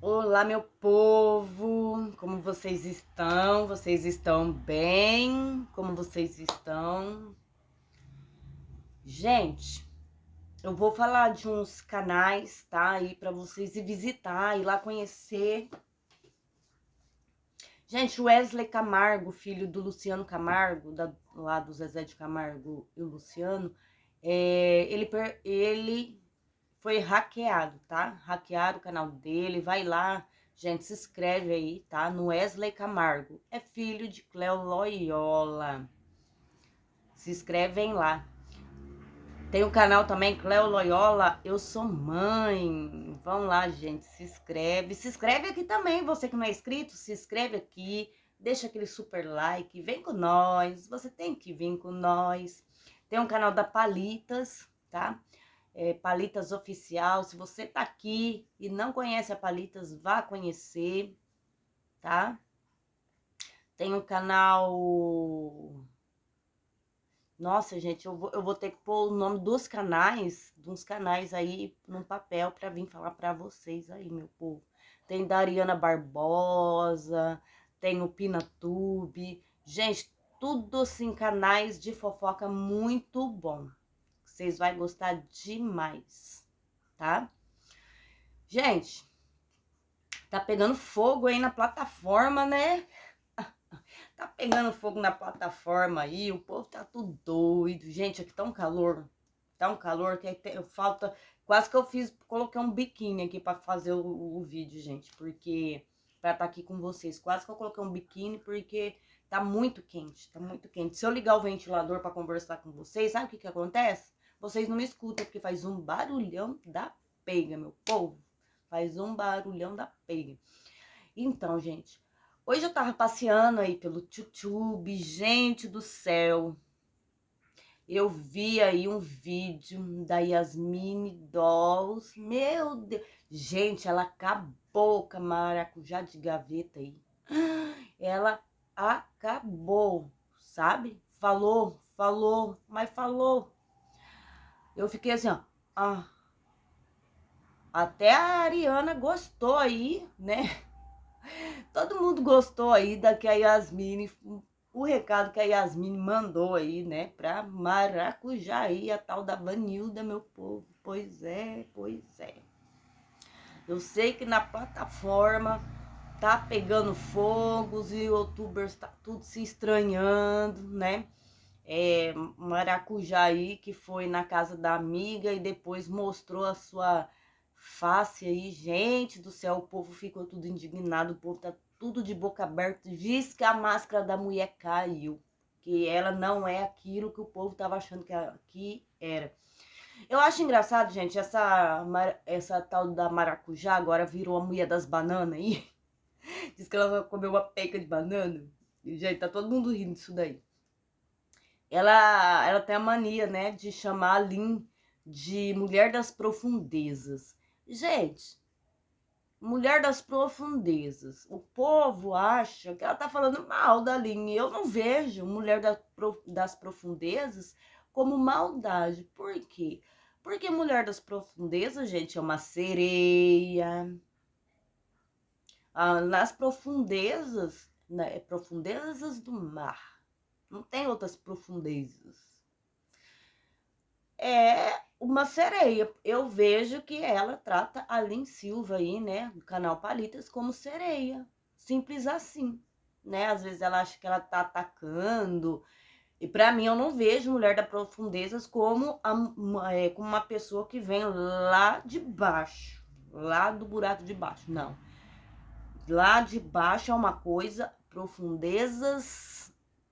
Olá, meu povo! Como vocês estão? Vocês estão bem? Como vocês estão? Gente, eu vou falar de uns canais, tá? Aí para vocês ir visitar, ir lá conhecer Gente, Wesley Camargo, filho do Luciano Camargo, da, lá do Zezé de Camargo e o Luciano, é, ele, ele foi hackeado, tá? Hackearam o canal dele, vai lá, gente, se inscreve aí, tá? No Wesley Camargo, é filho de Cleo Loyola. Se inscrevem lá, tem o canal também Cleo Loyola, Eu Sou Mãe. Vão lá, gente, se inscreve. Se inscreve aqui também, você que não é inscrito, se inscreve aqui. Deixa aquele super like, vem com nós, você tem que vir com nós. Tem um canal da Palitas, tá? É, Palitas Oficial, se você tá aqui e não conhece a Palitas, vá conhecer, tá? Tem o um canal nossa, gente, eu vou, eu vou ter que pôr o nome dos canais, dos canais aí num papel para vir falar para vocês aí, meu povo. Tem Dariana Barbosa, tem o Pinatube. Gente, tudo assim, canais de fofoca muito bom. Vocês vão gostar demais, tá? Gente, tá pegando fogo aí na plataforma, né? Tá pegando fogo na plataforma aí, o povo tá tudo doido. Gente, aqui tá um calor, tá um calor que tem, falta... Quase que eu fiz, coloquei um biquíni aqui pra fazer o, o vídeo, gente, porque... Pra estar tá aqui com vocês. Quase que eu coloquei um biquíni, porque tá muito quente, tá muito quente. Se eu ligar o ventilador pra conversar com vocês, sabe o que que acontece? Vocês não me escutam, porque faz um barulhão da pega, meu povo. Faz um barulhão da pega. Então, gente, Hoje eu tava passeando aí pelo YouTube, gente do céu. Eu vi aí um vídeo da Yasmine Dolls. Meu Deus. Gente, ela acabou com a maracujá de gaveta aí. Ela acabou, sabe? Falou, falou, mas falou. Eu fiquei assim, ó. Ah. Até a Ariana gostou aí, né? Todo mundo gostou aí da que a Yasmine, o recado que a Yasmine mandou aí, né, pra aí, a tal da Vanilda, meu povo. Pois é, pois é. Eu sei que na plataforma tá pegando fogo, os youtubers tá tudo se estranhando, né? É, aí que foi na casa da amiga e depois mostrou a sua face aí, gente do céu, o povo ficou tudo indignado, o povo tá tudo de boca aberta, diz que a máscara da mulher caiu, que ela não é aquilo que o povo tava achando que, ela, que era. Eu acho engraçado, gente, essa, essa tal da maracujá agora virou a mulher das bananas aí. Diz que ela comeu uma peca de banana. E, gente, tá todo mundo rindo disso daí. Ela, ela tem a mania, né, de chamar a Lin de mulher das profundezas. Gente, mulher das profundezas. O povo acha que ela tá falando mal da linha Eu não vejo mulher das profundezas como maldade. Por quê? Porque mulher das profundezas, gente, é uma sereia. Ah, nas profundezas, né, profundezas do mar. Não tem outras profundezas. É uma sereia. Eu vejo que ela trata a Lin Silva aí, né, do canal Palitas, como sereia. Simples assim, né? Às vezes ela acha que ela tá atacando. E para mim, eu não vejo Mulher da Profundezas como, a, é, como uma pessoa que vem lá de baixo, lá do buraco de baixo, não. Lá de baixo é uma coisa, profundezas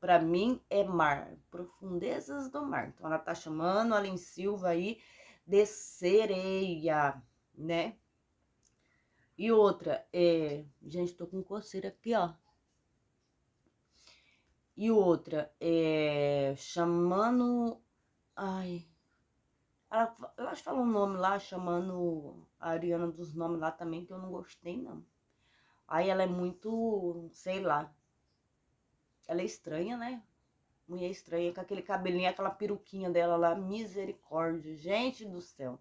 para mim é mar, profundezas do mar. Então ela tá chamando a Alen Silva aí de sereia, né? E outra, é. Gente, tô com coceira aqui, ó. E outra, é. Chamando. Ai. Ela, elas falam um nome lá, chamando a Ariana dos nomes lá também, que eu não gostei, não. Aí ela é muito. Sei lá. Ela é estranha, né? Mulher estranha, com aquele cabelinho, aquela peruquinha dela lá, misericórdia, gente do céu.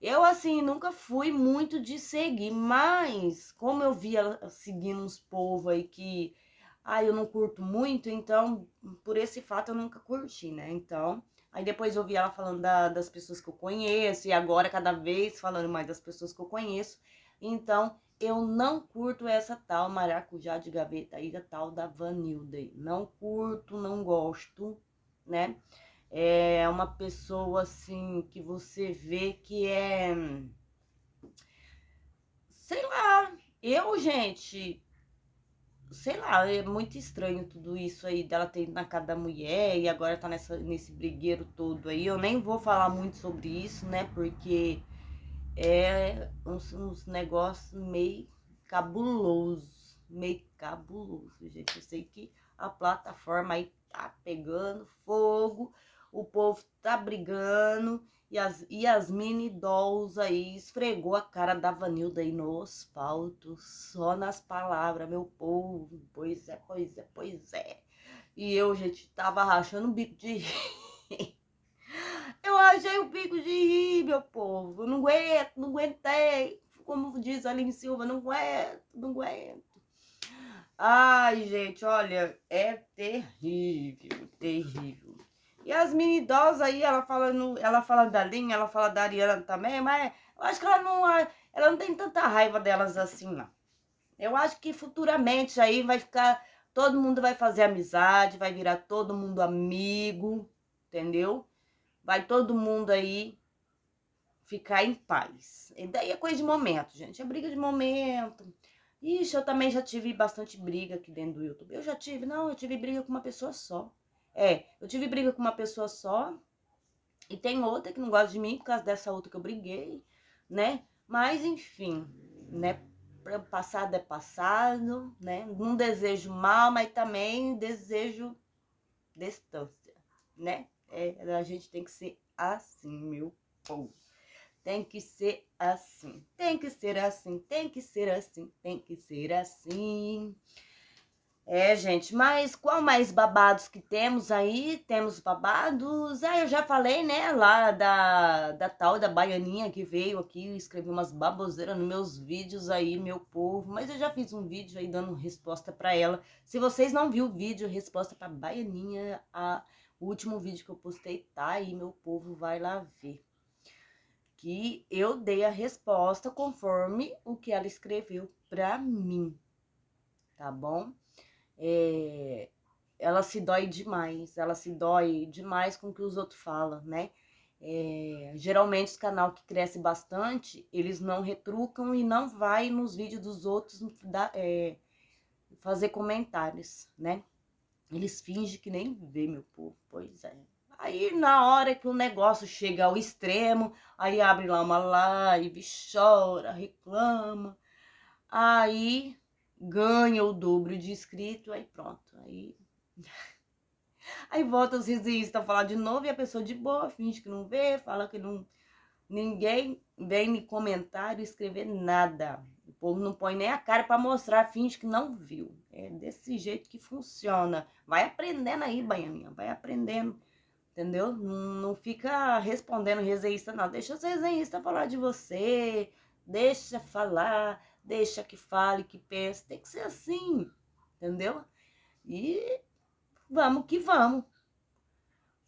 Eu, assim, nunca fui muito de seguir, mas como eu via seguindo uns povos aí que, ah, eu não curto muito, então, por esse fato eu nunca curti, né? Então, aí depois eu vi ela falando da, das pessoas que eu conheço, e agora cada vez falando mais das pessoas que eu conheço, então eu não curto essa tal maracujá de gaveta aí, a tal da Vanilda. Não curto, não gosto, né? É uma pessoa assim que você vê que é. Sei lá. Eu, gente, sei lá, é muito estranho tudo isso aí dela ter na da mulher e agora tá nessa, nesse brigueiro todo aí. Eu nem vou falar muito sobre isso, né? Porque é uns, uns negócios meio cabuloso, meio cabuloso, gente. Eu sei que a plataforma aí tá pegando fogo, o povo tá brigando e as, e as mini dolls aí esfregou a cara da Vanilda aí no asfalto, só nas palavras, meu povo. Pois é, pois é, pois é. E eu, gente, tava rachando o bico de Beijei o pico de rir, meu povo. Não aguento, não aguentei. Como diz a Aline Silva, não aguento, não aguento. Ai, gente, olha, é terrível, terrível. E as mini dolls aí, ela fala, no, ela fala da Lin, ela fala da Ariana também, mas eu acho que ela não, ela não tem tanta raiva delas assim, não. Eu acho que futuramente aí vai ficar, todo mundo vai fazer amizade, vai virar todo mundo amigo, entendeu? vai todo mundo aí ficar em paz. E daí é coisa de momento, gente. É briga de momento. Ixi, eu também já tive bastante briga aqui dentro do YouTube. Eu já tive, não, eu tive briga com uma pessoa só. É, eu tive briga com uma pessoa só. E tem outra que não gosta de mim por causa dessa outra que eu briguei, né? Mas enfim, né? Passado é passado, né? Não desejo mal, mas também desejo distância, né? É, a gente tem que ser assim, meu povo. Tem que ser assim, tem que ser assim, tem que ser assim, tem que ser assim. É, gente, mas qual mais babados que temos aí? Temos babados. Ah, eu já falei, né, lá da, da tal da baianinha que veio aqui e escreveu umas baboseiras nos meus vídeos aí, meu povo. Mas eu já fiz um vídeo aí dando resposta para ela. Se vocês não viu o vídeo, resposta para baianinha, a o último vídeo que eu postei tá aí, meu povo vai lá ver. Que eu dei a resposta conforme o que ela escreveu pra mim, tá bom? É, ela se dói demais, ela se dói demais com o que os outros falam, né? É, geralmente os canal que cresce bastante, eles não retrucam e não vai nos vídeos dos outros da, é, fazer comentários, né? Eles fingem que nem vê, meu povo. Pois é. Aí, na hora que o negócio chega ao extremo, aí abre lá uma live, chora, reclama. Aí ganha o dobro de inscrito, aí pronto. Aí. Aí volta os resenhistas a falar de novo e a pessoa de boa finge que não vê, fala que não. Ninguém vem me comentar e escrever nada povo não põe nem a cara para mostrar, finge que não viu. É desse jeito que funciona. Vai aprendendo aí, Baianinha, vai aprendendo. Entendeu? Não fica respondendo resenhista, não. Deixa os resenhistas falar de você. Deixa falar, deixa que fale, que pense. Tem que ser assim, entendeu? E vamos que vamos.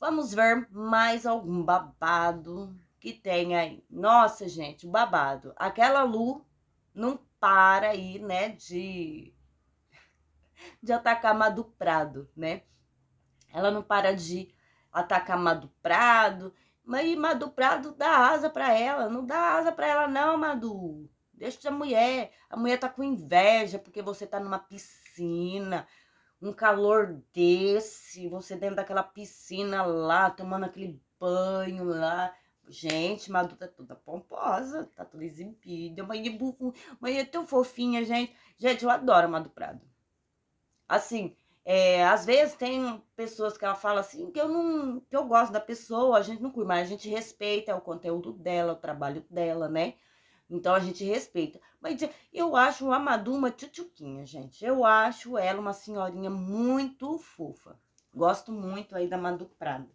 Vamos ver mais algum babado que tem aí. Nossa, gente, o babado. Aquela Lu não para aí, né, de de atacar Madu Prado, né? Ela não para de atacar Madu Prado, mas Madu Prado dá asa para ela, não dá asa para ela não, Madu. Deixa a mulher, a mulher tá com inveja porque você tá numa piscina, um calor desse, você dentro daquela piscina lá, tomando aquele banho lá, Gente, Madu tá toda pomposa, tá toda exibida. Mãe de bufum, mãe é tão fofinha, gente. Gente, eu adoro Madu Prado. Assim, é, às vezes tem pessoas que ela fala assim que eu não. que eu gosto da pessoa, a gente não cuida, mas a gente respeita o conteúdo dela, o trabalho dela, né? Então a gente respeita. Mas eu acho a Madu uma tchutchuquinha, gente. Eu acho ela uma senhorinha muito fofa. Gosto muito aí da Madu Prado.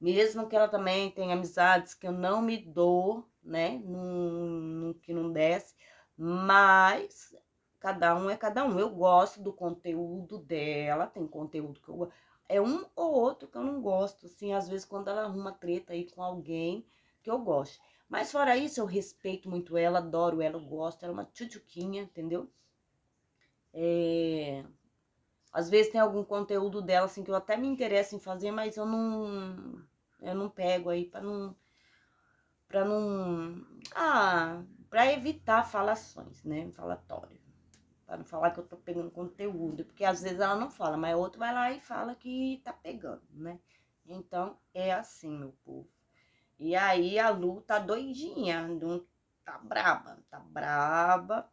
Mesmo que ela também tenha amizades que eu não me dou, né? Num, que não desce, mas cada um é cada um. Eu gosto do conteúdo dela, tem conteúdo que eu gosto. É um ou outro que eu não gosto, assim, às vezes quando ela arruma treta aí com alguém que eu gosto. Mas fora isso, eu respeito muito ela, adoro ela, eu gosto, ela é uma tchutchuquinha, entendeu? É, às vezes tem algum conteúdo dela, assim, que eu até me interesso em fazer, mas eu não. Eu não pego aí pra não. Pra não. Ah, pra evitar falações, né? Falatório. Pra não falar que eu tô pegando conteúdo. Porque às vezes ela não fala, mas outro vai lá e fala que tá pegando, né? Então é assim, meu povo. E aí a Lu tá doidinha, tá braba, tá braba,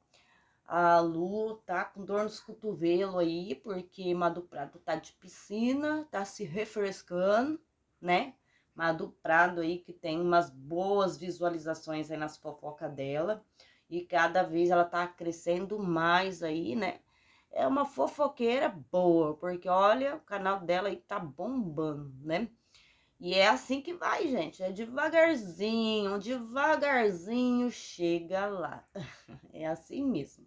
a Lu tá com dor nos cotovelos aí, porque Madu Prado tá de piscina, tá se refrescando, né? Madu Prado aí que tem umas boas visualizações aí nas fofocas dela. E cada vez ela tá crescendo mais aí, né? É uma fofoqueira boa, porque olha, o canal dela aí tá bombando, né? E é assim que vai, gente. É devagarzinho, devagarzinho chega lá. é assim mesmo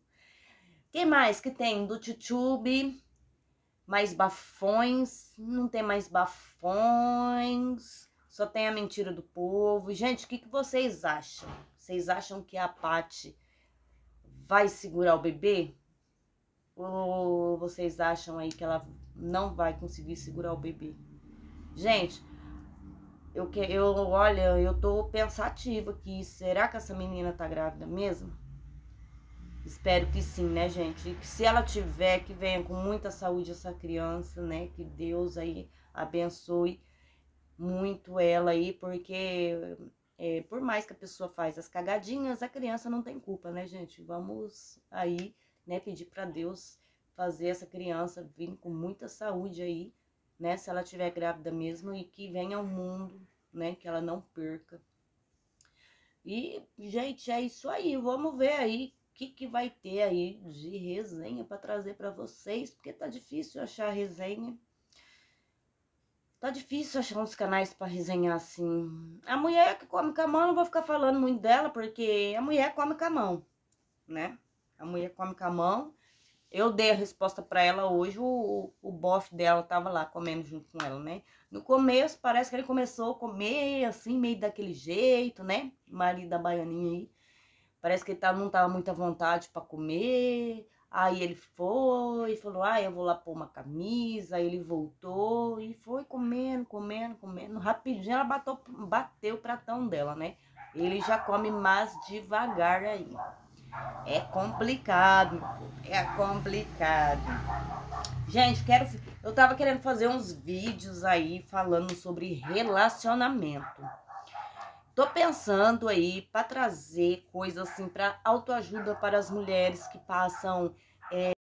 que mais que tem do YouTube? Mais bafões, não tem mais bafões, só tem a mentira do povo. Gente, o que, que vocês acham? Vocês acham que a Pati vai segurar o bebê? Ou vocês acham aí que ela não vai conseguir segurar o bebê? Gente, eu, que, eu olha, eu tô pensativa aqui. Será que essa menina tá grávida mesmo? Espero que sim, né, gente? que se ela tiver, que venha com muita saúde essa criança, né? Que Deus aí abençoe muito ela aí, porque é, por mais que a pessoa faz as cagadinhas, a criança não tem culpa, né, gente? Vamos aí, né, pedir para Deus fazer essa criança vir com muita saúde aí, né? Se ela tiver grávida mesmo e que venha ao mundo, né? Que ela não perca. E, gente, é isso aí. Vamos ver aí que, que vai ter aí de resenha para trazer para vocês, porque tá difícil achar resenha. Tá difícil achar uns canais para resenhar assim. A mulher que come com a mão, não vou ficar falando muito dela, porque a mulher come com a mão, né? A mulher come com a mão. Eu dei a resposta para ela hoje, o, o bofe dela tava lá comendo junto com ela, né? No começo, parece que ele começou a comer assim, meio daquele jeito, né? Marido da baianinha aí. Parece que ele tá, não tava muita vontade para comer. Aí ele foi e falou: Ah, eu vou lá pôr uma camisa. Aí ele voltou e foi comendo, comendo, comendo. Rapidinho ela bateu, bateu o pratão dela, né? Ele já come mais devagar aí. É complicado, é complicado. Gente, quero. Eu tava querendo fazer uns vídeos aí falando sobre relacionamento. Tô pensando aí para trazer coisa assim para autoajuda para as mulheres que passam é,